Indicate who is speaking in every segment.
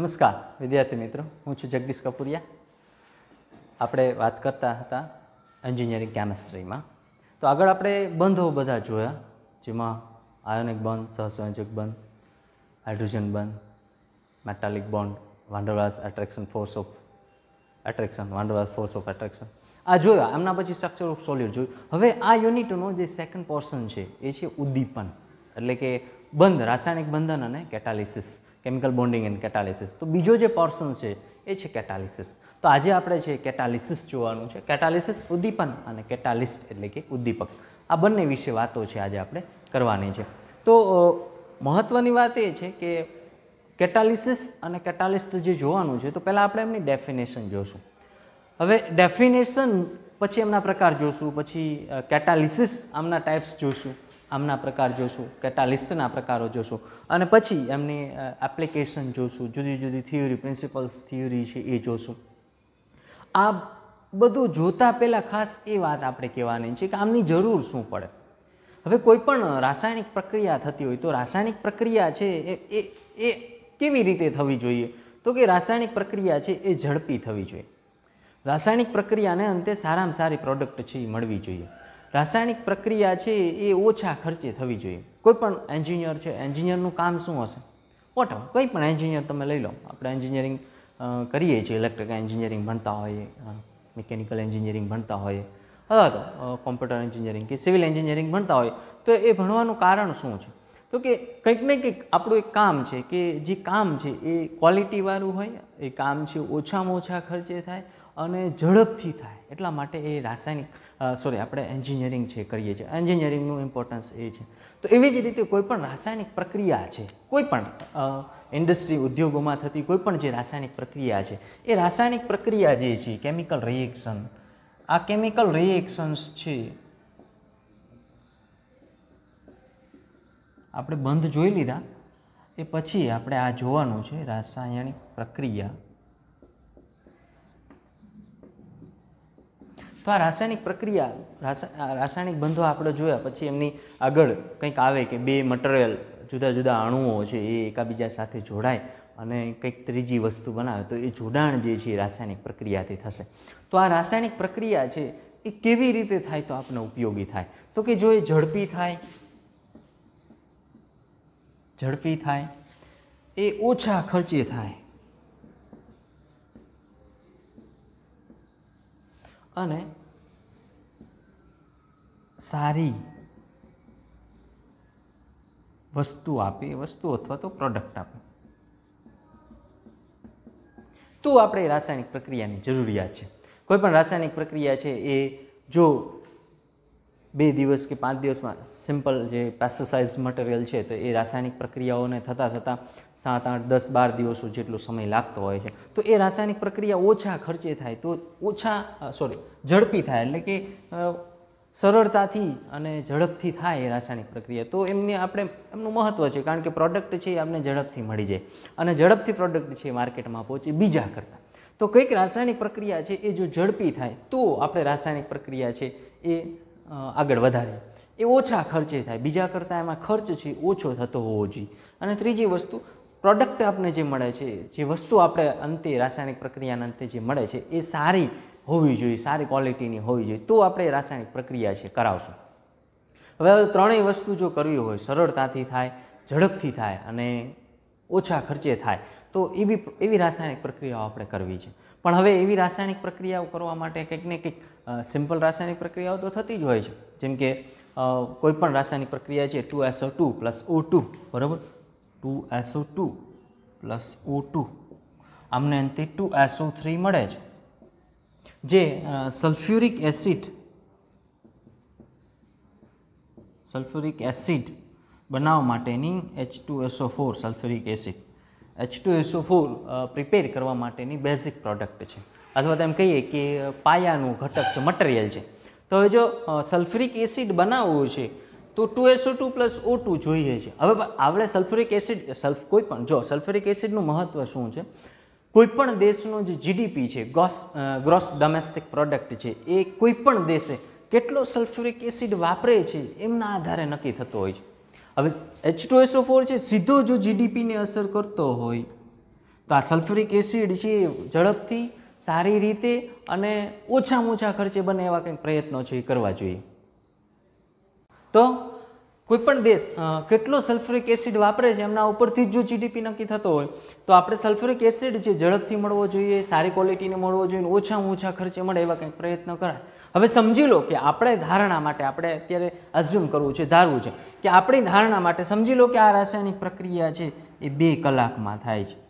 Speaker 1: નમસ્કાર વિદ્યાર્થી મિત્રો હું છું જગદીશ કપૂરિયા આપણે વાત કરતા હતા એન્જિનિયરિંગ કેમેસ્ટ્રીમાં તો આગળ આપણે બંધો બધા જોયા જેમાં આયોનિક બંધ સહસંયોજક બંધ હાઇડ્રોજન બંધ metallic bond van der Waals attraction force of attraction van der Waals force of attraction આ જોયા એમના પછી સ્ટ્રક્ચર ઓફ સોલિડ જોયું હવે આ યુનિટનો જે સેકન્ડ પોર્શન છે એ છે ઉદ્દીપન એટલે કે બંધ રાસાયણિક બંધન અને catalysis chemical bonding and catalysis તો બીજો જે પોર્શન છે એ છે કેટાલિસિસ તો આજે આપણે છે કેટાલિસિસ જોવાનું છે કેટાલિસિસ ઉદ્દીપન અને કેટાલિસ્ટ એટલે કે ઉદ્દીપક આ બંને વિશે વાતો છે આજે આપણે કરવાની છે તો મહત્ત્વની વાત એ છે કે કેટાલિસિસ અને કેટાલિસ્ટ જે જોવાનું છે તો પહેલાં આપણે એમની ડેફિનેશન જોશું હવે ડેફિનેશન પછી એમના પ્રકાર જોશું પછી કેટાલિસિસ આમના ટાઈપ્સ જોશું આમના પ્રકાર જોશું કેટાલિસ્ટના પ્રકારો જોશું અને પછી એમની એપ્લિકેશન જોશું જુદી જુદી થિયરી પ્રિન્સિપલ્સ થિયરી છે એ જોશું આ બધું જોતાં પહેલાં ખાસ એ વાત આપણે કહેવાની છે કે આમની જરૂર શું પડે હવે કોઈ પણ રાસાયણિક પ્રક્રિયા થતી હોય તો રાસાયણિક પ્રક્રિયા છે એ એ કેવી રીતે થવી જોઈએ તો કે રાસાયણિક પ્રક્રિયા છે એ ઝડપી થવી જોઈએ રાસાયણિક પ્રક્રિયાને અંતે સારામાં સારી પ્રોડક્ટ છે એ મળવી જોઈએ રાસાયણિક પ્રક્રિયા છે એ ઓછા ખર્ચે થવી જોઈએ કોઈ પણ એન્જિનિયર છે એન્જિનિયરનું કામ શું હશે વોટ કંઈ પણ એન્જિનિયર તમે લઈ લો આપણે એન્જિનિયરિંગ કરીએ છીએ ઇલેક્ટ્રિકલ એન્જિનિયરિંગ ભણતા હોઈએ મિકેનિકલ એન્જિનિયરિંગ ભણતા હોઈએ અથવા તો કોમ્પ્યુટર એન્જિનિયરિંગ કે સિવિલ એન્જિનિયરિંગ ભણતા હોય તો એ ભણવાનું કારણ શું છે તો કે કંઈક ને કંઈક આપણું એક કામ છે કે જે કામ છે એ ક્વોલિટીવાળું હોય એ કામ છે ઓછામાં ઓછા ખર્ચે થાય અને ઝડપથી થાય એટલા માટે એ રાસાયણિક સોરી આપણે એન્જિનિયરિંગ છે કરીએ છીએ એન્જિનિયરિંગનું ઇમ્પોર્ટન્સ એ છે તો એવી જ રીતે કોઈ પણ રાસાયણિક પ્રક્રિયા છે કોઈ પણ ઇન્ડસ્ટ્રી ઉદ્યોગોમાં થતી કોઈ પણ જે રાસાયણિક પ્રક્રિયા છે એ રાસાયણિક પ્રક્રિયા જે છે કેમિકલ રિએક્શન આ કેમિકલ રિએક્શન્સ છે આપણે બંધ જોઈ લીધા એ પછી આપણે આ જોવાનું છે રાસાયણિક પ્રક્રિયા તો આ રાસાયણિક પ્રક્રિયા રાસાયણિક બંધો આપણે જોયા પછી એમની આગળ કંઈક આવે કે બે મટીરિયલ જુદા જુદા અણુઓ છે એ એકબીજા સાથે જોડાય અને કંઈક ત્રીજી વસ્તુ બનાવે તો એ જોડાણ જે છે એ રાસાયણિક પ્રક્રિયાથી થશે તો આ રાસાયણિક પ્રક્રિયા છે એ કેવી રીતે થાય તો આપણે ઉપયોગી થાય તો કે જો એ ઝડપી થાય ઝડપી થાય એ ઓછા ખર્ચે થાય અને સારી વસ્તુ આપે વસ્તુ અથવા તો પ્રોડક્ટ આપે તો આપણે રાસાયણિક પ્રક્રિયાની જરૂરિયાત છે કોઈ પણ રાસાયણિક પ્રક્રિયા છે એ જો બે દિવસ કે પાંચ દિવસમાં સિમ્પલ જે પેસ્ટિસાઇડ મટીરિયલ છે તો એ રાસાયણિક પ્રક્રિયાઓને થતાં થતાં સાત આઠ દસ બાર દિવસો જેટલો સમય લાગતો હોય છે તો એ રાસાયણિક પ્રક્રિયા ઓછા ખર્ચે થાય તો ઓછા સોરી ઝડપી થાય એટલે કે સરળતાથી અને ઝડપથી થાય એ રાસાયણિક પ્રક્રિયા તો એમને આપણે એમનું મહત્ત્વ છે કારણ કે પ્રોડક્ટ છે એ આપણે ઝડપથી મળી જાય અને ઝડપથી પ્રોડક્ટ છે માર્કેટમાં પહોંચે બીજા કરતાં તો કંઈક રાસાયણિક પ્રક્રિયા છે એ જો ઝડપી થાય તો આપણે રાસાયણિક પ્રક્રિયા છે એ આગળ વધારે એ ઓછા ખર્ચે થાય બીજા કરતાં એમાં ખર્ચ છે ઓછો થતો હોવો જોઈએ અને ત્રીજી વસ્તુ પ્રોડક્ટ આપણે જે મળે છે જે વસ્તુ આપણે અંતે રાસાયણિક પ્રક્રિયાના અંતે જે મળે છે એ સારી હોવી જોઈએ સારી ક્વોલિટીની હોવી જોઈએ તો આપણે રાસાયણિક પ્રક્રિયા છે કરાવશું હવે ત્રણેય વસ્તુ જો કરવી હોય સરળતાથી થાય ઝડપથી થાય અને ઓછા ખર્ચે થાય તો એવી એવી રાસાયણિક પ્રક્રિયાઓ આપણે કરવી છે પણ હવે એવી રાસાયણિક પ્રક્રિયાઓ કરવા માટે કંઈક ને કંઈક સિમ્પલ રાસાયણિક પ્રક્રિયાઓ તો થતી જ હોય છે જેમ કે કોઈપણ રાસાયણિક પ્રક્રિયા છે two S O two plus O two બરાબર two S O two plus O two આમને અંતે ટુ એસઓ થ્રી મળે છે જે સલ્ફ્યુરિક એસિડ સલ્ફ્યુરિક એસિડ બનાવવા માટેની H two S O four sulphuric acid H two S O four prepare કરવા માટેની બેઝિક પ્રોડક્ટ છે અથવા તો એમ કહીએ કે પાયાનું ઘટક છે મટીરિયલ છે તો હવે જો સલ્ફરિક એસિડ બનાવવું છે તો two S O two plus O two જોઈએ છે હવે આપણે સલ્ફરિક એસિડ સલ્ફ કોઈ પણ જો સલ્ફરિક એસિડનું મહત્ત્વ શું છે કોઈપણ દેશનો જે જીડીપી છે ગ્રોસ ગ્રોસ ડોમેસ્ટિક પ્રોડક્ટ છે એ કોઈપણ દેશે કેટલો સલ્ફરિક એસિડ વાપરે છે એમના આધારે નક્કી થતો હોય છે હવે એચ ટુ એસો ફોર છે સીધો જો જીડીપીને અસર કરતો હોય તો આ સલ્ફરિક એસિડ છે ઝડપથી સારી રીતે અને ઓછામાં ઓછા ખર્ચે બને એવા કંઈક પ્રયત્નો છે એ કરવા જોઈએ તો કોઈપણ દેશ કેટલો સલ્ફરિક એસિડ વાપરે છે એમના ઉપરથી જો જીડીપી નક્કી થતો હોય તો આપણે સલ્ફરિક એસિડ જે ઝડપથી મળવો જોઈએ સારી ક્વોલિટીને મળવો જોઈએ ઓછામાં ઓછા ખર્ચે મળે એવા કંઈક પ્રયત્ન કરાય હવે સમજી લો કે આપણે ધારણા માટે આપણે અત્યારે અઝ્યુમ કરવું છે ધારવું છે કે આપણી ધારણા માટે સમજી લો કે આ રાસાયણિક પ્રક્રિયા છે એ બે કલાકમાં થાય છે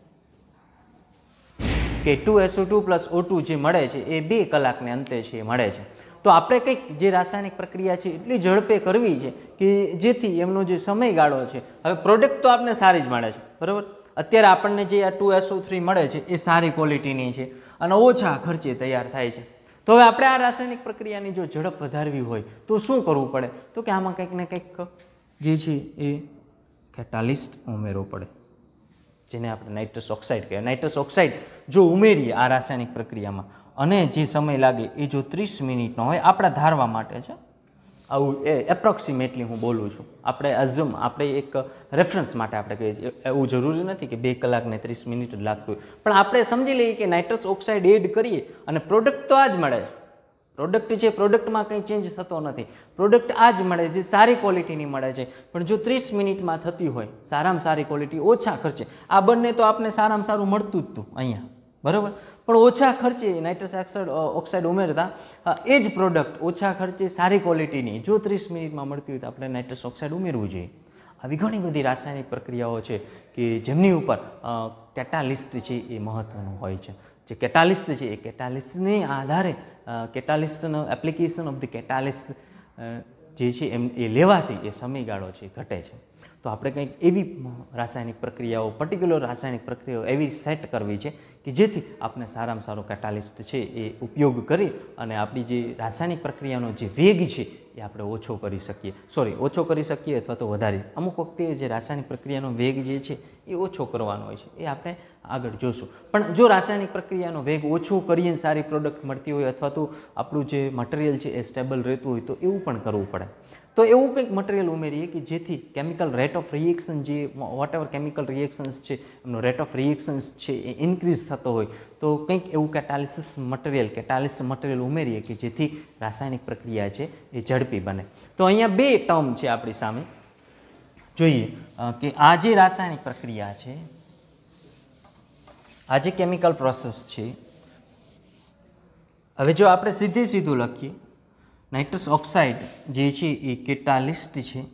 Speaker 1: કે two S O two plus O two જે મળે છે એ બે કલાકને અંતે છે એ મળે છે તો આપણે કંઈક જે રાસાયણિક પ્રક્રિયા છે એટલી ઝડપે કરવી છે કે જેથી એમનો જે સમયગાળો છે હવે પ્રોડક્ટ તો આપણે સારી જ મળે છે બરાબર અત્યારે આપણને જે આ ટુ એસઓ થ્રી મળે છે એ સારી ક્વોલિટીની છે અને ઓછા ખર્ચે તૈયાર થાય છે તો હવે આપણે આ રાસાયણિક પ્રક્રિયાની જો ઝડપ વધારવી હોય તો શું કરવું પડે તો કે આમાં કંઈક ને કંઈક જે છે એ કેટાલિસ્ટ ઉમેરવો પડે જેને આપણે નાઇટ્રસ ઓક્સાઇડ કહેવાય નાઇટ્રસ ઓક્સાઇડ જો ઉમેરીએ આ રાસાયણિક પ્રક્રિયામાં અને જે સમય લાગે એ જો ત્રીસ મિનિટનો હોય આપણા ધારવા માટે છે આવું એ એપ્રોક્સિમેટલી હું બોલું છું આપણે અઝમ આપણે એક રેફરન્સ માટે આપણે કહીએ છીએ એવું જરૂરી નથી કે બે કલાકને ત્રીસ મિનિટ જ લાગતું હોય પણ આપણે સમજી લઈએ કે નાઇટ્રસ ઓક્સાઇડ એડ કરીએ અને પ્રોડક્ટ તો આ જ મળે છે પ્રોડક્ટ છે પ્રોડક્ટમાં કંઈ ચેન્જ થતો નથી પ્રોડક્ટ આ જ મળે જે સારી ક્વોલિટીની મળે છે પણ જો ત્રીસ મિનિટમાં થતી હોય સારામાં સારી ક્વોલિટી ઓછા ખર્ચે આ બંને તો આપણે સારામાં સારું મળતું જ હતું અહીંયા બરાબર પણ ઓછા ખર્ચે નાઇટ્રસ ઓક્સાઇડ ઓક્સાઇડ ઉમેરતા એ જ પ્રોડક્ટ ઓછા ખર્ચે સારી ક્વોલિટીની જો ત્રીસ મિનિટમાં મળતી હોય તો આપણે નાઇટ્રસ ઓક્સાઇડ ઉમેરવું જોઈએ આવી ઘણી બધી રાસાયણિક પ્રક્રિયાઓ છે કે જેમની ઉપર કેટાલિસ્ટ છે એ મહત્ત્વનું હોય છે જે કેટાલિસ્ટ છે એ કેટાલિસ્ટને આધારે કેટાલિસ્ટનો એપ્લિકેશન ઓફ ધ કેટાલિસ્ટ જે છે એમ એ લેવાથી એ સમયગાળો છે ઘટે છે તો આપણે કંઈક એવી રાસાયણિક પ્રક્રિયાઓ પર્ટિક્યુલર રાસાયણિક પ્રક્રિયાઓ એવી સેટ કરવી છે કે જેથી આપણે સારામાં સારો કેટાલિસ્ટ છે એ ઉપયોગ કરી અને આપણી જે રાસાયણિક પ્રક્રિયાનો જે વેગ છે એ આપણે ઓછો કરી શકીએ સોરી ઓછો કરી શકીએ અથવા તો વધારી અમુક વખતે જે રાસાયણિક પ્રક્રિયાનો વેગ જે છે એ ઓછો કરવાનો હોય છે એ આપણે આગળ જોશું પણ જો રાસાયણિક પ્રક્રિયાનો વેગ ઓછો કરીને સારી પ્રોડક્ટ મળતી હોય અથવા તો આપણું જે મટીરિયલ છે એ સ્ટેબલ રહેતું હોય તો એવું પણ કરવું પડે તો એવું કંઈક મટીરિયલ ઉમેરીએ કે જેથી કેમિકલ રેટ ઓફ રિએક્શન જે વોટ એવર કેમિકલ રિએક્શન્સ છે એમનો રેટ ઓફ રિએક્શન્સ છે એ ઇન્ક્રીઝ થતો હોય તો કંઈક એવું કેટાલિસિસ મટીરિયલ કેટાલિસ મટીરિયલ ઉમેરીએ કે જેથી રાસાયણિક પ્રક્રિયા છે એ ઝડપી બને તો અહીંયા બે ટર્મ છે આપણી સામે જોઈએ કે આ જે રાસાયણિક પ્રક્રિયા છે આ જે કેમિકલ પ્રોસેસ છે હવે જો આપણે સીધે સીધું લખીએ નાઇટ્રસ ઓક્સાઇડ જે છે એ કેટાલિસ્ટ છે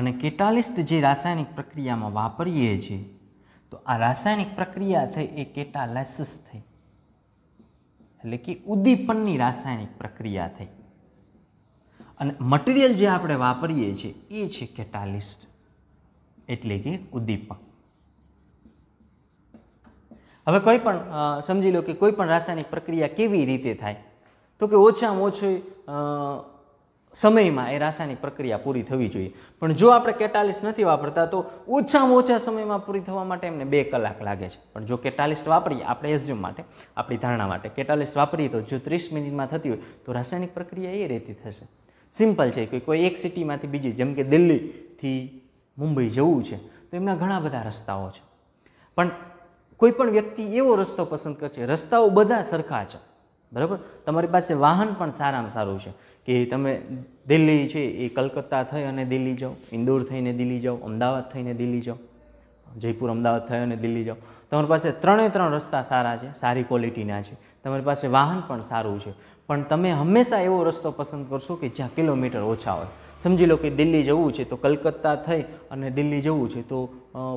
Speaker 1: અને કેટાલિસ્ટ જે રાસાયણિક પ્રક્રિયામાં વાપરીએ છીએ તો આ રાસાયણિક પ્રક્રિયા થઈ એ કેટાલાઇસિસ થઈ એટલે કે ઉદ્દીપનની રાસાયણિક પ્રક્રિયા થઈ અને મટીરિયલ જે આપણે વાપરીએ છીએ એ છે કેટાલિસ્ટ એટલે કે ઉદ્દીપક હવે કોઈ પણ સમજી લો કે કોઈ પણ રાસાયણિક પ્રક્રિયા કેવી રીતે થાય તો કે ઓછામાં ઓછી સમયમાં એ રાસાયણિક પ્રક્રિયા પૂરી થવી જોઈએ પણ જો આપણે કેટાલિસ્ટ નથી વાપરતા તો ઓછામાં ઓછા સમયમાં પૂરી થવા માટે એમને બે કલાક લાગે છે પણ જો કેટાલિસ્ટ વાપરીએ આપણે એઝ્યુમ માટે આપણી ધારણા માટે કેટાલિસ્ટ વાપરીએ તો જો ત્રીસ મિનિટમાં થતી હોય તો રાસાયણિક પ્રક્રિયા એ રીતે થશે સિમ્પલ છે કે કોઈ એક સિટીમાંથી બીજી જેમ કે દિલ્હીથી મુંબઈ જવું છે તો એમના ઘણા બધા રસ્તાઓ છે પણ કોઈ પણ વ્યક્તિ એવો રસ્તો પસંદ કરશે રસ્તાઓ બધા સરખા છે બરાબર તમારી પાસે વાહન પણ સારામાં સારું છે કે તમે દિલ્હી છે એ કલકત્તા થઈ અને દિલ્હી જાઓ ઇન્દોર થઈને દિલ્હી જાઓ અમદાવાદ થઈને દિલ્હી જાઓ જયપુર અમદાવાદ થયો અને દિલ્હી જાઓ તમારી પાસે ત્રણે ત્રણ રસ્તા સારા છે સારી ક્વોલિટીના છે તમારી પાસે વાહન પણ સારું છે પણ તમે હંમેશા એવો રસ્તો પસંદ કરશો કે જ્યાં કિલોમીટર ઓછા હોય સમજી લો કે દિલ્હી જવું છે તો કલકત્તા થઈ અને દિલ્હી જવું છે તો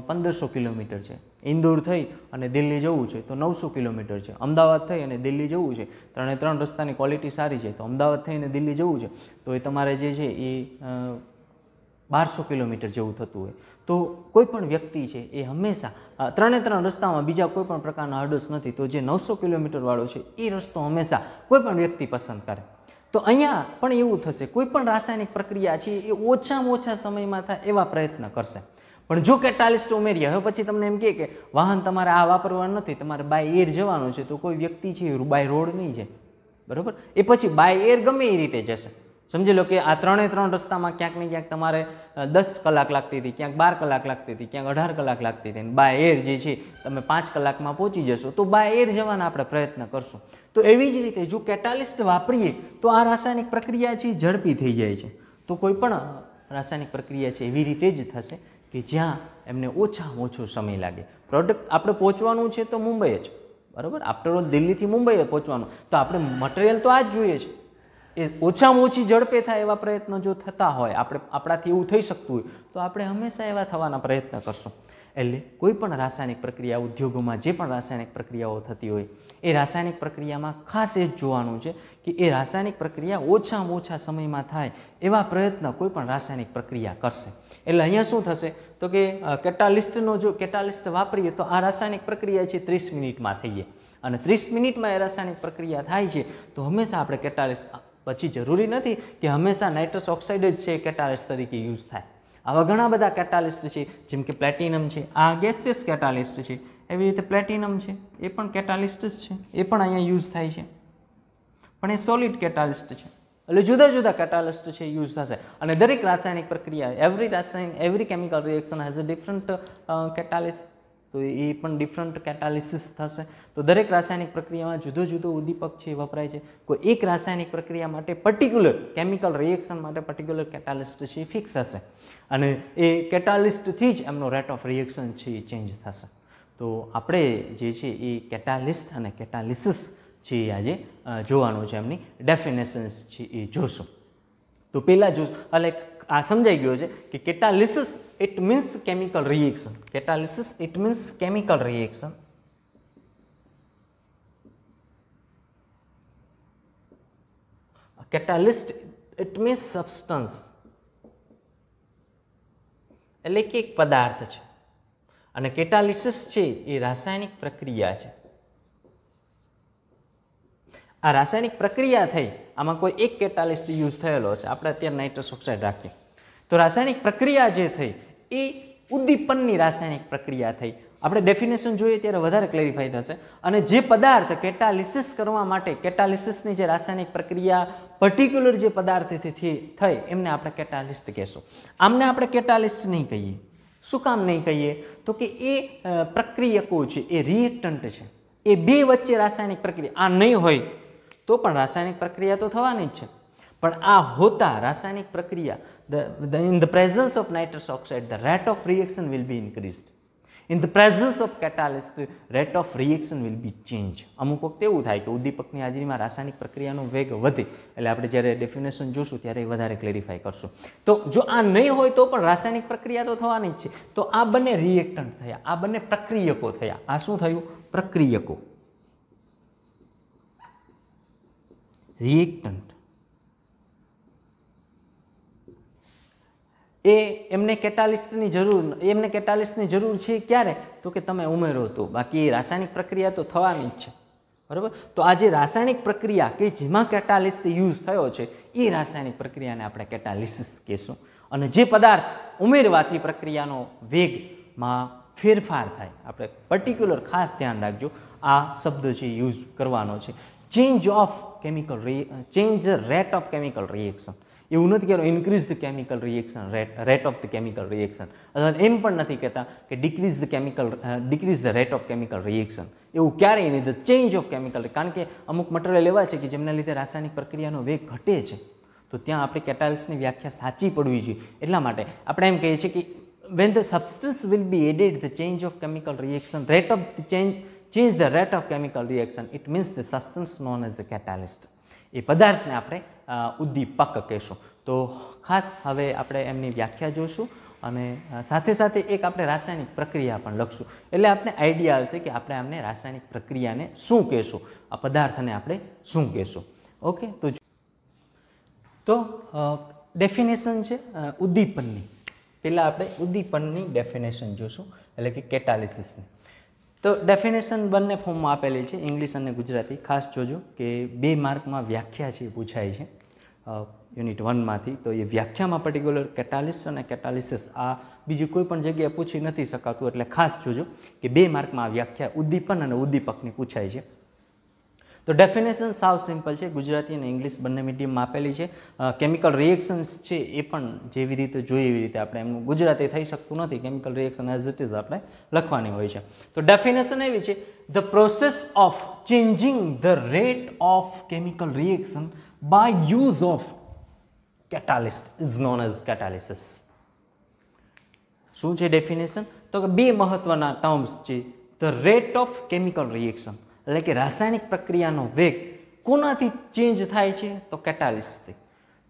Speaker 1: પંદરસો કિલોમીટર છે ઇન્દોર થઈ અને દિલ્હી જવું છે તો નવસો કિલોમીટર છે અમદાવાદ થઈ અને દિલ્હી જવું છે ત્રણે ત્રણ રસ્તાની ક્વોલિટી સારી છે તો અમદાવાદ થઈને દિલ્હી જવું છે તો એ તમારે જે છે એ બારસો કિલોમીટર જેવું થતું હોય તો કોઈ પણ વ્યક્તિ છે એ હંમેશા ત્રણે ત્રણ રસ્તામાં બીજા કોઈ પણ પ્રકારના હર્ડલ્સ નથી તો જે નવસો કિલોમીટરવાળો છે એ રસ્તો હંમેશા કોઈ પણ વ્યક્તિ પસંદ કરે તો અહીંયા પણ એવું થશે કોઈ પણ રાસાયણિક પ્રક્રિયા છે એ ઓછામાં ઓછા સમયમાં થાય એવા પ્રયત્ન કરશે પણ જો કેટાલિસ્ટ ઉમેરીએ હવે પછી તમને એમ કહે કે વાહન તમારે આ વાપરવાનું નથી તમારે બાય એર જવાનું છે તો કોઈ વ્યક્તિ છે બાય રોડ નહીં જાય બરાબર એ પછી બાય એર ગમે એ રીતે જશે સમજી લો કે આ ત્રણે ત્રણ રસ્તામાં ક્યાંક ને ક્યાંક તમારે દસ કલાક લાગતી હતી ક્યાંક બાર કલાક લાગતી હતી ક્યાંક અઢાર કલાક લાગતી હતી બાય એર જે છે તમે પાંચ કલાકમાં પહોંચી જશો તો બાય એર જવાના આપણે પ્રયત્ન કરશું તો એવી જ રીતે જો કેટાલિસ્ટ વાપરીએ તો આ રાસાયણિક પ્રક્રિયા છે ઝડપી થઈ જાય છે તો કોઈ પણ રાસાયણિક પ્રક્રિયા છે એવી રીતે જ થશે કે જ્યાં એમને ઓછામાં ઓછો સમય લાગે પ્રોડક્ટ આપણે પહોંચવાનું છે તો મુંબઈ જ બરાબર આફ્ટર ઓલ દિલ્હીથી મુંબઈએ પહોંચવાનું તો આપણે મટીરિયલ તો આ જ જોઈએ છે એ ઓછામાં ઓછી ઝડપે થાય એવા પ્રયત્નો જો થતા હોય આપણે આપણાથી એવું થઈ શકતું હોય તો આપણે હંમેશા એવા થવાના પ્રયત્ન કરશું એટલે કોઈ પણ રાસાયણિક પ્રક્રિયા ઉદ્યોગોમાં જે પણ રાસાયણિક પ્રક્રિયાઓ થતી હોય એ રાસાયણિક પ્રક્રિયામાં ખાસ એ જ જોવાનું છે કે એ રાસાયણિક પ્રક્રિયા ઓછામાં ઓછા સમયમાં થાય એવા પ્રયત્ન કોઈ પણ રાસાયણિક પ્રક્રિયા કરશે એટલે અહીંયા શું થશે તો કે કેટાલિસ્ટનો જો કેટાલિસ્ટ વાપરીએ તો આ રાસાયણિક પ્રક્રિયા છે ત્રીસ મિનિટમાં થઈએ અને ત્રીસ મિનિટમાં એ રાસાયણિક પ્રક્રિયા થાય છે તો હંમેશા આપણે કેટાલિસ્ટ પછી જરૂરી નથી કે હંમેશા નાઇટ્રસ ઓક્સાઇડ જ છે કેટાલિસ્ટ તરીકે યુઝ થાય આવા ઘણા બધા કેટાલિસ્ટ છે જેમ કે પ્લેટિનમ છે આ ગેસિયસ કેટાલિસ્ટ છે એવી રીતે પ્લેટિનમ છે એ પણ કેટાલિસ્ટ જ છે એ પણ અહીંયા યુઝ થાય છે પણ એ સોલિડ કેટાલિસ્ટ છે એટલે જુદા જુદા કેટાલિસ્ટ છે યુઝ થશે અને દરેક રાસાયણિક પ્રક્રિયા એવરી રાસાયણિક every chemical reaction has a different catalyst તો એ પણ ડિફરન્ટ કેટાલિસિસ થશે તો દરેક રાસાયણિક પ્રક્રિયામાં જુદો જુદો ઉદ્દીપક છે એ વપરાય છે કોઈ એક રાસાયણિક પ્રક્રિયા માટે પર્ટિક્યુલર કેમિકલ રિએક્શન માટે પર્ટિક્યુલર કેટાલિસ્ટ છે એ ફિક્સ હશે અને એ કેટાલિસ્ટથી જ એમનો રેટ ઓફ રિએક્શન છે એ ચેન્જ થશે તો આપણે જે છે એ કેટાલિસ્ટ અને કેટાલિસિસ છે એ આજે જોવાનું છે એમની ડેફિનેશન્સ છે એ જોશું તો પહેલાં જો એટલે આ સમજાઈ ગયો છે કે catalysis it means chemical reaction catalysis it means chemical reaction catalyst it means substance એટલે કે એક પદાર્થ છે અને કેટાલિસિસ છે એ રાસાયણિક પ્રક્રિયા છે આ રાસાયણિક પ્રક્રિયા થઈ આમાં કોઈ એક કેટાલિસ્ટ યુઝ થયેલો હશે આપણે અત્યારે નાઇટ્રસ ઓક્સાઇડ રાખીએ તો રાસાયણિક પ્રક્રિયા જે થઈ એ ઉદ્દીપનની રાસાયણિક પ્રક્રિયા થઈ આપણે ડેફિનેશન જોઈએ ત્યારે વધારે ક્લેરિફાઈ થશે અને જે પદાર્થ કેટાલિસિસ કરવા માટે કેટાલિસિસની જે રાસાયણિક પ્રક્રિયા પર્ટિક્યુલર જે પદાર્થથી થઈ એમને આપણે કેટાલિસ્ટ કહેશું આમને આપણે કેટાલિસ્ટ નહીં કહીએ શું કામ નહીં કહીએ તો કે એ પ્રક્રિયકો છે એ રિએક્ટન્ટ છે એ બે વચ્ચે રાસાયણિક પ્રક્રિયા આ નહીં હોય તો પણ રાસાયણિક પ્રક્રિયા તો થવાની જ છે પણ આ હોતા રાસાયણિક પ્રક્રિયા the in the presence of nitrous oxide the rate of reaction will be increased in the presence of catalyst rate of reaction will be change અમુક વખતે એવું થાય કે ઉદ્દીપકની હાજરીમાં રાસાયણિક પ્રક્રિયાનો વેગ વધે એટલે આપણે જ્યારે ડેફિનેશન જોશું ત્યારે વધારે ક્લેરિફાય કરશું તો જો આ નહીં હોય તો પણ રાસાયણિક પ્રક્રિયા તો થવાની જ છે તો આ બંને રિએક્ટન્ટ થયા આ બંને પ્રક્રિયકો થયા આ શું થયું પ્રક્રિયકો રિએક્ટન્ટ એ એમને કેટાલિસ્ટની જરૂર એમને કેટાલિસ્ટની જરૂર છે ક્યારે તો કે તમે ઉમેરો તો બાકી રાસાયણિક પ્રક્રિયા તો થવાની જ છે બરાબર તો આ જે રાસાયણિક પ્રક્રિયા કે જેમાં કેટાલિસ્ટ યુઝ થયો છે એ રાસાયણિક પ્રક્રિયાને આપણે કેટાલિસિસ કહેશું અને જે પદાર્થ ઉમેરવાથી પ્રક્રિયાનો વેગમાં ફેરફાર થાય આપણે પર્ટિક્યુલર ખાસ ધ્યાન રાખજો આ શબ્દ છે યુઝ કરવાનો છે change of chemical change the rate of chemical reaction એવું નથી કહેવાનું increase the chemical reaction rate rate of the chemical reaction અથવા એમ પણ નથી કહેતા કે decrease the chemical decrease the rate of chemical reaction એવું ક્યારેય નહીં ધ ચેન્જ ઓફ કેમિકલ કારણ કે અમુક મટીરિયલ એવા છે કે જેમના લીધે રાસાયણિક પ્રક્રિયાનો વેગ ઘટે છે તો ત્યાં આપણે કેટાલ્સની વ્યાખ્યા સાચી પડવી જોઈએ એટલા માટે આપણે એમ કહીએ છીએ કે when the substance will be added the change of chemical reaction rate of the change change the rate of chemical reaction, it means the substance known as a catalyst. એ પદાર્થને આપણે ઉદ્દીપક કહેશું તો ખાસ હવે આપણે એમની વ્યાખ્યા જોઈશું અને સાથે સાથે એક આપણે રાસાયણિક પ્રક્રિયા પણ લખશું એટલે આપણે આઈડિયા આવશે કે આપણે આમને રાસાયણિક પ્રક્રિયાને શું કહેશું આ પદાર્થને આપણે શું કહેશું ઓકે તો તો ડેફિનેશન છે ઉદ્દીપનની પહેલાં આપણે ઉદ્દીપનની ડેફિનેશન જોઈશું એટલે કે કેટાલિસિસની તો ડેફિનેશન બંને ફોર્મમાં આપેલી છે ઇંગ્લિશ અને ગુજરાતી ખાસ જોજો કે બે માર્કમાં વ્યાખ્યા છે પૂછાય છે યુનિટ વનમાંથી તો એ વ્યાખ્યામાં પર્ટિક્યુલર કેટાલિસ અને કેટાલિસિસ આ બીજી કોઈ પણ જગ્યાએ પૂછી નથી શકાતું એટલે ખાસ જોજો કે બે માર્કમાં વ્યાખ્યા ઉદ્દીપન અને ઉદ્દીપકની પૂછાય છે તો ડેફિનેશન સાવ સિમ્પલ છે ગુજરાતી અને ઇંગ્લિશ બંને મીડિયમમાં આપેલી છે કેમિકલ રિએક્શન્સ છે એ પણ જેવી રીતે જોઈએ એવી રીતે આપણે એમનું ગુજરાતી થઈ શકતું નથી chemical reaction as it is આપણે લખવાની હોય છે તો ડેફિનેશન એવી છે the process of changing the rate of chemical reaction by use of catalyst is known as catalysis શું છે ડેફિનેશન તો કે બે મહત્વના ટર્મ્સ છે the rate of chemical reaction એટલે કે રાસાયણિક પ્રક્રિયાનો વેગ કોનાથી ચેન્જ થાય છે તો કેટાલિસ્ટથી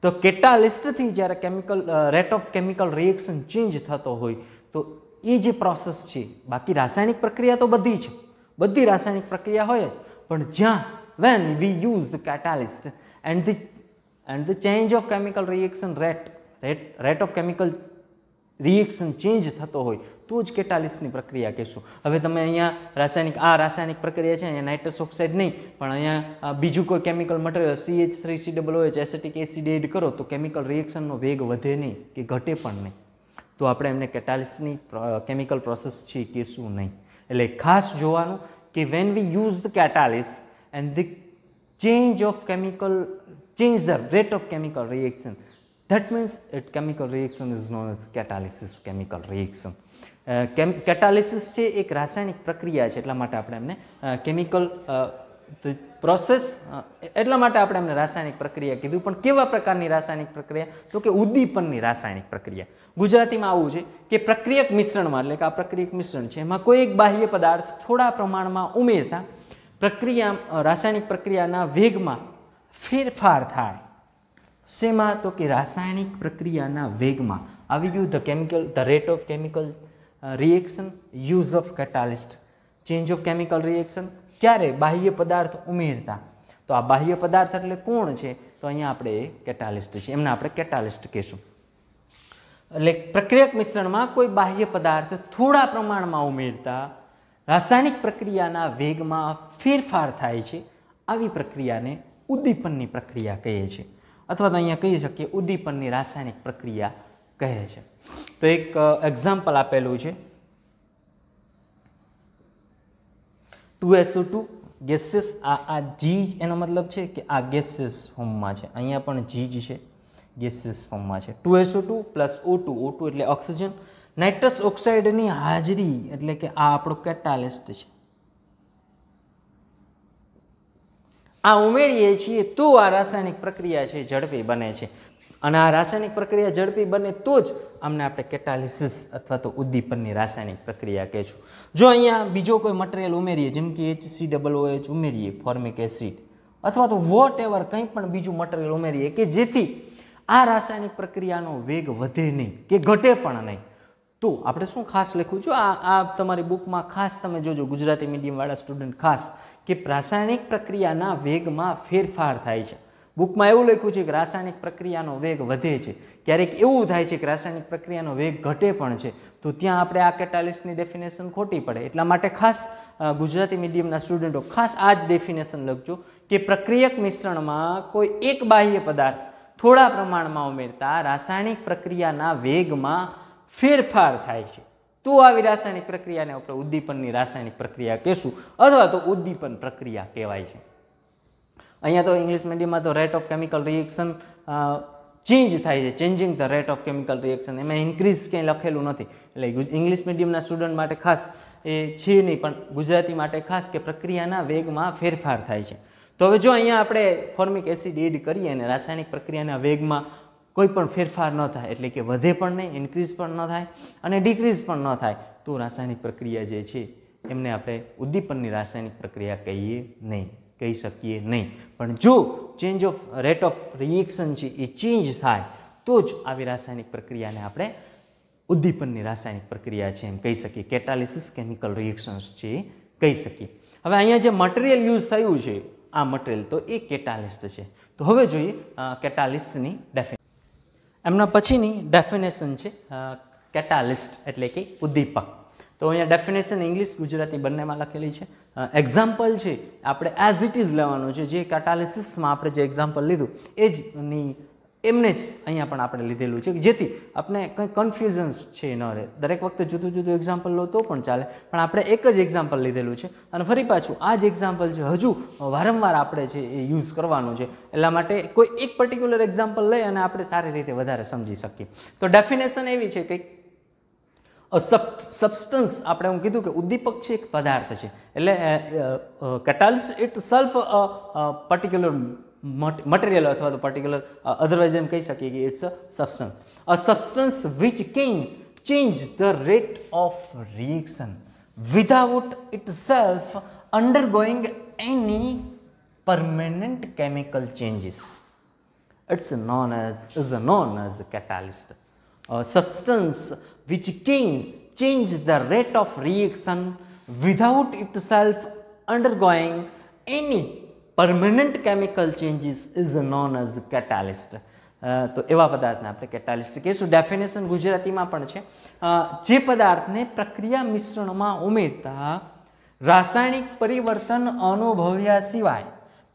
Speaker 1: તો કેટાલિસ્ટથી જ્યારે chemical rate of chemical reaction change થતો હોય તો એ જે પ્રોસેસ છે બાકી રાસાયણિક પ્રક્રિયા તો બધી છે બધી રાસાયણિક પ્રક્રિયા હોય જ પણ જ્યાં when we use the catalyst and the and the change of chemical reaction rate rate rate of chemical reaction change થતો હોય તો જ કેટાલિસ્ટની પ્રક્રિયા કહેશું હવે તમે અહીંયા રાસાયણિક આ રાસાયણિક પ્રક્રિયા છે અહીંયા નાઇટ્રસ ઓક્સાઇડ નહીં પણ અહીંયા બીજું કોઈ chemical material H three C double O H acetic acid add કરો તો કેમિકલ રિએક્શનનો વેગ વધે નહીં કે ઘટે પણ નહીં તો આપણે એમને કેટાલિસની કેમિકલ પ્રોસેસ છે કહેશું નહીં એટલે ખાસ જોવાનું કે when we use the catalyst and the change of chemical change the rate of chemical reaction That means a chemical reaction is known as catalysis chemical reaction. Catalysis uh, છે એક રાસાયણિક પ્રક્રિયા છે એટલા માટે આપણે એમને કેમિકલ પ્રોસેસ એટલા માટે આપણે એમને રાસાયણિક પ્રક્રિયા કીધું પણ કેવા પ્રકારની રાસાયણિક પ્રક્રિયા તો કે ઉદ્દીપનની રાસાયણિક પ્રક્રિયા ગુજરાતીમાં આવું છે કે પ્રક્રિયક મિશ્રણમાં એટલે કે આ પ્રક્રિયક મિશ્રણ છે એમાં કોઈ એક બાહ્ય પદાર્થ થોડા પ્રમાણમાં ઉમેરતા પ્રક્રિયા રાસાયણિક પ્રક્રિયાના વેગમાં ફેરફાર થાય શેમાં તો કે રાસાયણિક પ્રક્રિયાના વેગમાં આવી ગયું the chemical the rate of chemical reaction use of catalyst change of chemical reaction ક્યારે બાહ્ય પદાર્થ ઉમેરતા તો આ બાહ્ય પદાર્થ એટલે કોણ છે તો અહીંયા આપણે કેટાલિસ્ટ છે એમને આપણે કેટાલિસ્ટ કહીશું એટલે પ્રક્રિયક મિશ્રણમાં કોઈ બાહ્ય પદાર્થ થોડા પ્રમાણમાં ઉમેરતા રાસાયણિક પ્રક્રિયાના વેગમાં ફેરફાર થાય છે આવી પ્રક્રિયાને ઉદ્દીપનની પ્રક્રિયા કહીએ છીએ અથવા તો અહીંયા કહી શકીએ ઉદ્દીપનની રાસાયણિક પ્રક્રિયા કહે છે તો એક એક્ઝામ્પલ આપેલું છે ટુ એસઓ ટુ ગેસીસ આ આ જી એનો મતલબ છે કે આ ગેસીસ ફોર્મમાં છે અહીંયા પણ જી જ છે ગેસીસ ફોર્મમાં છે two S O two plus O two O two એટલે ઓક્સિજન નાઇટ્રસ ઓક્સાઇડની હાજરી એટલે કે આ આપણો કેટાલિસ્ટ છે આ ઉમેરીએ છીએ તો આ રાસાયણિક પ્રક્રિયા છે ઝડપી બને છે અને આ રાસાયણિક પ્રક્રિયા ઝડપી બને તો જ અમને આપણે કેટાલિસિસ અથવા તો ઉદ્દીપનની રાસાયણિક પ્રક્રિયા કહેશું જો અહીંયા બીજો કોઈ મટીરિયલ ઉમેરીએ જેમ કે એચ સી ડબલ ઓએચ ઉમેરીએ ફોર્મિક એસિડ અથવા તો વોટ એવર કંઈ પણ બીજું મટીરિયલ ઉમેરીએ કે જેથી આ રાસાયણિક પ્રક્રિયાનો વેગ વધે નહીં કે ઘટે પણ નહીં તો આપણે શું ખાસ લખ્યું છું આ આ તમારી બુકમાં ખાસ તમે જોજો ગુજરાતી મીડિયમવાળા સ્ટુડન્ટ ખાસ કે રાસાયણિક પ્રક્રિયાના વેગમાં ફેરફાર થાય છે બુકમાં એવું લખ્યું છે કે રાસાયણિક પ્રક્રિયાનો વેગ વધે છે ક્યારેક એવું થાય છે કે રાસાયણિક પ્રક્રિયાનો વેગ ઘટે પણ છે તો ત્યાં આપણે આ કેટાલિસ્ટની ડેફિનેશન ખોટી પડે એટલા માટે ખાસ ગુજરાતી મીડિયમના સ્ટુડન્ટો ખાસ આ જ ડેફિનેશન લખજો કે પ્રક્રિયક મિશ્રણમાં કોઈ એક બાહ્ય પદાર્થ થોડા પ્રમાણમાં ઉમેરતા રાસાયણિક પ્રક્રિયાના વેગમાં ફેરફાર થાય છે તો આવી રાસાયણિક પ્રક્રિયાને આપણે ઉદ્દીપનની રાસાયણિક પ્રક્રિયા કહેશું અથવા તો ઉદ્દીપન પ્રક્રિયા કહેવાય છે અહીંયા તો ઇંગ્લિશ મીડિયમમાં તો rate of chemical reaction change થાય છે changing the rate of chemical reaction એમાં ઇન્ક્રીઝ કંઈ લખેલું નથી એટલે ઇંગ્લિશ મીડિયમના સ્ટુડન્ટ માટે ખાસ એ છે નહીં પણ ગુજરાતી માટે ખાસ કે પ્રક્રિયાના વેગમાં ફેરફાર થાય છે તો હવે જો અહીંયા આપણે ફોર્મિક એસિડ એડ કરીએ અને રાસાયણિક પ્રક્રિયાના વેગમાં કોઈ પણ ફેરફાર ન થાય એટલે કે વધે પણ નહીં ઇન્ક્રીઝ પણ ન થાય અને ડિક્રીઝ પણ ન થાય તો રાસાયણિક પ્રક્રિયા જે છે એમને આપણે ઉદ્દીપનની રાસાયણિક પ્રક્રિયા કહીએ નહીં કહી શકીએ નહીં પણ જો change of rate of reaction છે એ ચેન્જ થાય તો જ આવી રાસાયણિક પ્રક્રિયાને આપણે ઉદ્દીપનની રાસાયણિક પ્રક્રિયા છે એમ કહી શકીએ કેટાલિસિસ કેમિકલ રિએક્શન્સ છે કહી શકીએ હવે અહીંયા જે મટીરિયલ યુઝ થયું છે આ મટીરિયલ તો એ કેટાલિસ્ટ છે તો હવે જોઈએ કેટાલિસ્ટની ડેફિનેશન એમના પછીની ડેફિનેશન છે કેટાલિસ્ટ એટલે કે ઉદ્દીપક તો અહીંયા ડેફિનેશન ઇંગ્લિશ ગુજરાતી બંનેમાં લખેલી છે એક્ઝામ્પલ છે આપણે એઝ ઇટ ઇઝ લેવાનું છે જે કેટાલિસિસમાં આપણે જે એક્ઝામ્પલ લીધું એ જની એમને જ અહીંયા પણ આપણે લીધેલું છે કે જેથી આપણે કંઈ કન્ફ્યુઝન્સ છે ન રહે દરેક વખતે જુદું જુદું એક્ઝામ્પલ લો તો પણ ચાલે પણ આપણે એક જ એક્ઝામ્પલ લીધેલું છે અને ફરી પાછું આ જ એક્ઝામ્પલ છે હજુ વારંવાર આપણે છે એ યુઝ કરવાનું છે એટલા માટે કોઈ એક પર્ટિક્યુલર એક્ઝામ્પલ લઈ અને આપણે સારી રીતે વધારે સમજી શકીએ તો ડેફિનેશન એવી છે કે સબસ્ટન્સ આપણે હું કીધું કે ઉદ્દીપક છે એક પદાર્થ છે એટલે catalyst itself particular Material or the particular otherwise એમ કહી શકીએ કે it's a substance a substance which can change the rate of reaction without undergoing any permanent chemical changes. It's known as is known as a catalyst, a substance which can change the rate of reaction without itself undergoing any permanent chemical changes is known as catalyst તો એવા પદાર્થને આપણે catalyst કહીશું definition ગુજરાતીમાં પણ છે જે પદાર્થને પ્રક્રિયા મિશ્રણમાં ઉમેરતા રાસાયણિક પરિવર્તન અનુભવ્યા સિવાય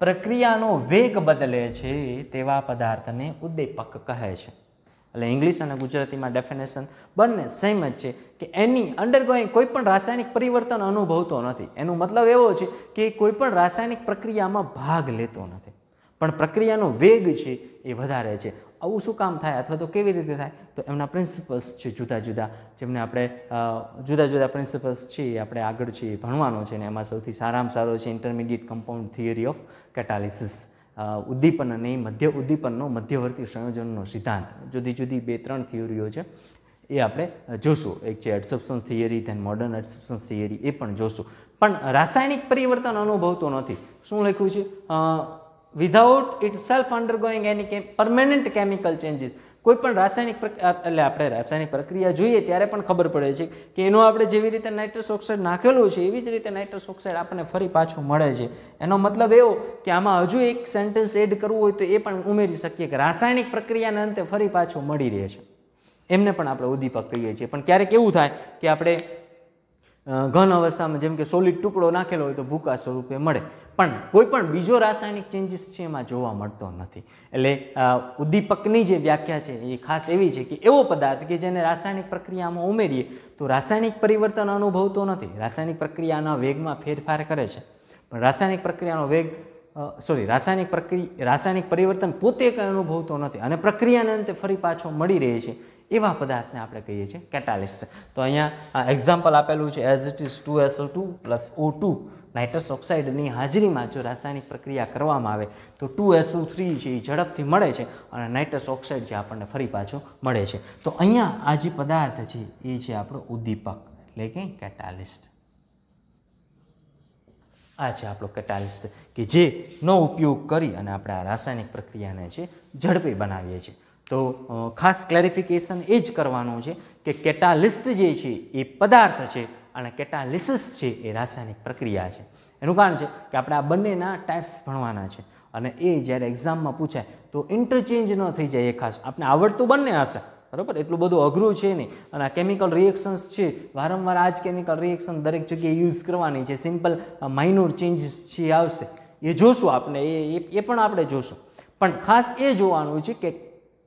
Speaker 1: પ્રક્રિયાનો વેગ બદલે છે તેવા પદાર્થને ઉદ્દીપક કહે છે એટલે ઇંગ્લિશ અને ગુજરાતીમાં ડેફિનેશન બંને સેમ જ છે કે એની અંડરગોઈંગ કોઈ પણ રાસાયણિક પરિવર્તન અનુભવતો નથી એનો મતલબ એવો છે કે કોઈ પણ રાસાયણિક પ્રક્રિયામાં ભાગ લેતો નથી પણ પ્રક્રિયાનો વેગ છે એ વધારે છે આવું શું કામ થાય અથવા તો કેવી રીતે થાય તો એમના પ્રિન્સિપલ્સ છે જુદા જુદા જેમને આપણે જુદા જુદા પ્રિન્સિપલ્સ છે એ આપણે આગળ છે ભણવાનો છે ને એમાં સૌથી સારામાં સારો છે intermediate compound theory of catalysis ઉદ્દીપન અને મધ્ય ઉદ્દીપનનો મધ્યવર્તી સંયોજનનો સિદ્ધાંત જુદી જુદી બે ત્રણ થિયરીઓ છે એ આપણે જોશું એક છે adsorption theory then modern adsorption theory એ પણ જોશું પણ રાસાયણિક પરિવર્તન અનુભવતો નથી શું લખ્યું છે without itself undergoing any permanent chemical changes કોઈ પણ રાસાયણિક એટલે આપણે રાસાયણિક પ્રક્રિયા જોઈએ ત્યારે પણ ખબર પડે છે કે એનું આપણે જેવી રીતે નાઇટ્રસ ઓક્સાઇડ નાખેલું છે એવી જ રીતે નાઇટ્રસ ઓક્સાઇડ આપણને ફરી પાછું મળે છે એનો મતલબ એવો કે આમાં હજુ એક સેન્ટેન્સ એડ કરવું હોય તો એ પણ ઉમેરી શકીએ કે રાસાયણિક પ્રક્રિયાને અંતે ફરી પાછું મળી રહે છે એમને પણ આપણે ઉદ્દીપક કહીએ છીએ પણ ક્યારેક એવું થાય કે આપણે ઘન અવસ્થામાં જેમ કે સોલિડ ટુકડો નાખેલો હોય તો ભૂકા સ્વરૂપે મળે પણ કોઈ પણ બીજો રાસાયણિક ચેન્જીસ છે એમાં જોવા મળતો નથી એટલે ઉદ્દીપકની જે વ્યાખ્યા છે એ ખાસ એવી છે કે એવો પદાર્થ કે જેને રાસાયણિક પ્રક્રિયામાં ઉમેરીએ તો રાસાયણિક પરિવર્તન અનુભવતો નથી રાસાયણિક પ્રક્રિયાના વેગમાં ફેરફાર કરે છે પણ રાસાયણિક પ્રક્રિયાનો વેગ સોરી રાસાયણિક પ્રક્રિયા રાસાયણિક પરિવર્તન પોતે કંઈ અનુભવતો નથી અને પ્રક્રિયાને અંતે ફરી પાછો મળી રહે છે એવા પદાર્થને આપણે કહીએ છીએ કેટાલિસ્ટ તો અહીંયા એક્ઝામ્પલ આપેલું છે as it is two S O two plus O two nitrous ઓક્સાઇડની હાજરીમાં જો રાસાયણિક પ્રક્રિયા કરવામાં આવે તો ટુ એસઓ થ્રી છે એ ઝડપથી મળે છે અને નાઇટ્રસ ઓક્સાઇડ જે આપણને ફરી પાછો મળે છે તો અહીંયા આ જે પદાર્થ છે એ છે આપણો ઉદ્દીપક એટલે કે કેટાલિસ્ટ આ છે આપણો કેટાલિસ્ટ કે જેનો ઉપયોગ કરી અને આપણે આ રાસાયણિક પ્રક્રિયાને છે ઝડપી બનાવીએ છીએ તો ખાસ ક્લેરિફિકેશન એ જ કરવાનું છે કે કેટાલિસ્ટ જે છે એ પદાર્થ છે અને કેટાલિસિસ છે એ રાસાયણિક પ્રક્રિયા છે એનું કારણ છે કે આપણે આ બંનેના ટાઈપ્સ ભણવાના છે અને એ જ્યારે એક્ઝામમાં પૂછાય તો ઇન્ટરચેન્જ ન થઈ જાય એ ખાસ આપણે આવડતું બંને હશે બરાબર એટલું બધું અઘરું છે નહીં અને આ કેમિકલ રિએક્શન્સ છે વારંવાર આ જ કેમિકલ રિએક્શન દરેક જગ્યાએ યુઝ કરવાની છે સિમ્પલ માઇનોર ચેન્જીસ છે આવશે એ જોશું આપણે એ એ પણ આપણે જોશું પણ ખાસ એ જોવાનું છે કે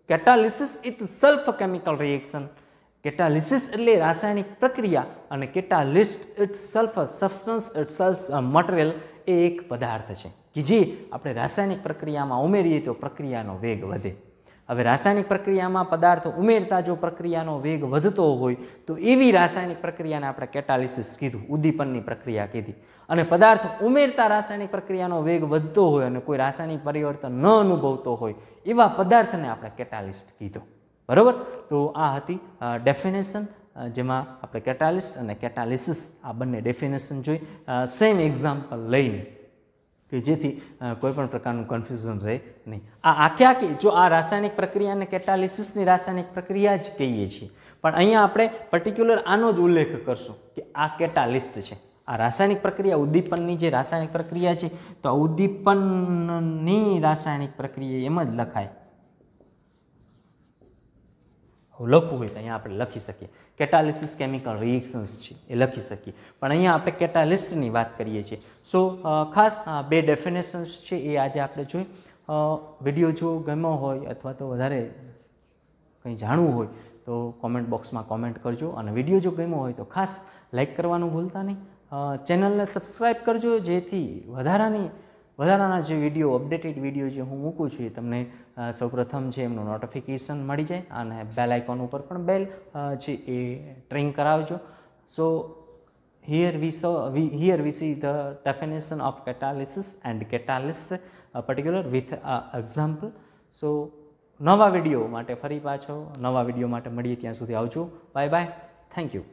Speaker 1: catalysis itself chemical reaction catalysis એટલે રાસાયણિક પ્રક્રિયા અને catalyst itself substance itself material એ એક પદાર્થ છે કે જે આપણે રાસાયણિક પ્રક્રિયામાં ઉમેરીએ તો પ્રક્રિયાનો વેગ વધે હવે રાસાયણિક પ્રક્રિયામાં પદાર્થ ઉમેરતા જો પ્રક્રિયાનો વેગ વધતો હોય તો એવી રાસાયણિક પ્રક્રિયાને આપણે કેટાલિસિસ કીધું ઉદ્દીપનની પ્રક્રિયા કીધી અને પદાર્થ ઉમેરતા રાસાયણિક પ્રક્રિયાનો વેગ વધતો હોય અને કોઈ રાસાયણિક પરિવર્તન ન અનુભવતો હોય એવા પદાર્થને આપણે કેટાલિસ્ટ કીધો બરાબર તો આ હતી ડેફિનેશન જેમાં આપણે કેટાલિસ્ટ અને કેટાલિસિસ આ બંને ડેફિનેશન જોઈ સેમ એક્ઝામ્પલ લઈને કે જેથી કોઈપણ પ્રકારનું કન્ફ્યુઝન રહે નહીં આ આખ્યા આખી જો આ રાસાયણિક પ્રક્રિયાને કેટાલિસિસની રાસાયણિક પ્રક્રિયા જ કહીએ છીએ પણ અહીંયા આપણે પર્ટિક્યુલર આનો જ ઉલ્લેખ કરશું કે આ કેટાલિસ્ટ છે આ રાસાયણિક પ્રક્રિયા ઉદ્દીપનની જે રાસાયણિક પ્રક્રિયા છે તો આ ઉદ્દીપનની રાસાયણિક પ્રક્રિયા એમ જ લખાય લખવું હોય તો અહીંયા આપણે લખી શકીએ કેટાલિસિસ કેમિકલ રિએક્શન્સ છે એ લખી શકીએ પણ અહીંયા આપણે કેટાલિસ્ટની વાત કરીએ છીએ સો ખાસ બે ડેફિનેશન્સ છે એ આજે આપણે જોઈ વિડીયો જો ગમ્યો હોય અથવા તો વધારે કંઈ જાણવું હોય તો કોમેન્ટ બોક્સમાં કોમેન્ટ કરજો અને વિડીયો જો ગમ્યો હોય તો ખાસ લાઇક કરવાનું ભૂલતા નહીં ચેનલને સબસ્ક્રાઈબ કરજો જેથી વધારાની વધારાના જે વિડીયો અપડેટેડ વિડીયો જે હું મૂકું છું એ તમને સૌપ્રથમ જે એમનું નોટિફિકેશન મળી જાય અને બેલ આઇકોન ઉપર પણ બેલ છે એ ટ્રેન કરાવજો so here we so we here we see the definition of catalysis and catalyst particular with with example so નવા વિડીયો માટે ફરી પાછો નવા વિડીયો માટે મળીએ ત્યાં સુધી આવજો બાય બાય થેન્ક યુ